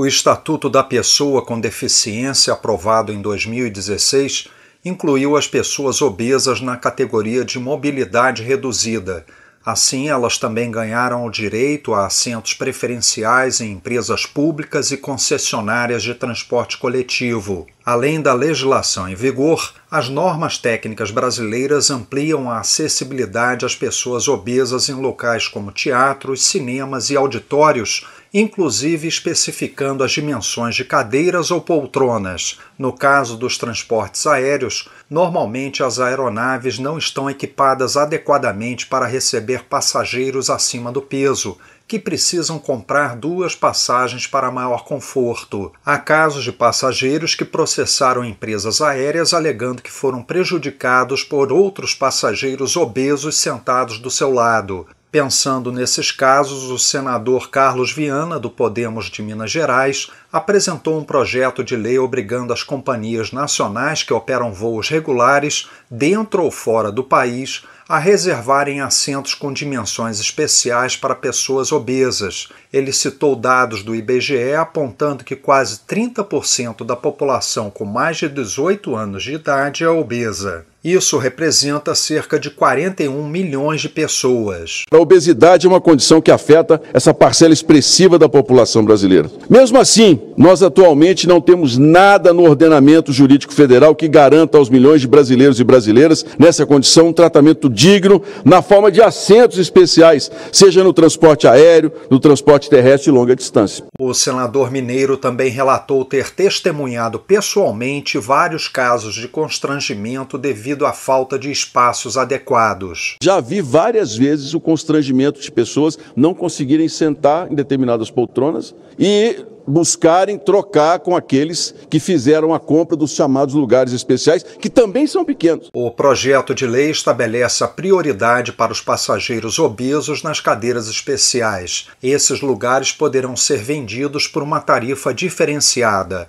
O Estatuto da Pessoa com Deficiência, aprovado em 2016, incluiu as pessoas obesas na categoria de mobilidade reduzida. Assim, elas também ganharam o direito a assentos preferenciais em empresas públicas e concessionárias de transporte coletivo. Além da legislação em vigor, as normas técnicas brasileiras ampliam a acessibilidade às pessoas obesas em locais como teatros, cinemas e auditórios inclusive especificando as dimensões de cadeiras ou poltronas. No caso dos transportes aéreos, normalmente as aeronaves não estão equipadas adequadamente para receber passageiros acima do peso, que precisam comprar duas passagens para maior conforto. Há casos de passageiros que processaram empresas aéreas alegando que foram prejudicados por outros passageiros obesos sentados do seu lado. Pensando nesses casos, o senador Carlos Viana, do Podemos de Minas Gerais, apresentou um projeto de lei obrigando as companhias nacionais que operam voos regulares dentro ou fora do país, a reservarem assentos com dimensões especiais para pessoas obesas. Ele citou dados do IBGE apontando que quase 30% da população com mais de 18 anos de idade é obesa. Isso representa cerca de 41 milhões de pessoas. A obesidade é uma condição que afeta essa parcela expressiva da população brasileira. Mesmo assim, nós atualmente não temos nada no ordenamento jurídico federal que garanta aos milhões de brasileiros e brasileiras brasileiras nessa condição um tratamento digno na forma de assentos especiais, seja no transporte aéreo, no transporte terrestre e longa distância. O senador mineiro também relatou ter testemunhado pessoalmente vários casos de constrangimento devido à falta de espaços adequados. Já vi várias vezes o constrangimento de pessoas não conseguirem sentar em determinadas poltronas e buscarem trocar com aqueles que fizeram a compra dos chamados lugares especiais, que também são pequenos. O projeto de lei estabelece a prioridade para os passageiros obesos nas cadeiras especiais. Esses lugares poderão ser vendidos por uma tarifa diferenciada.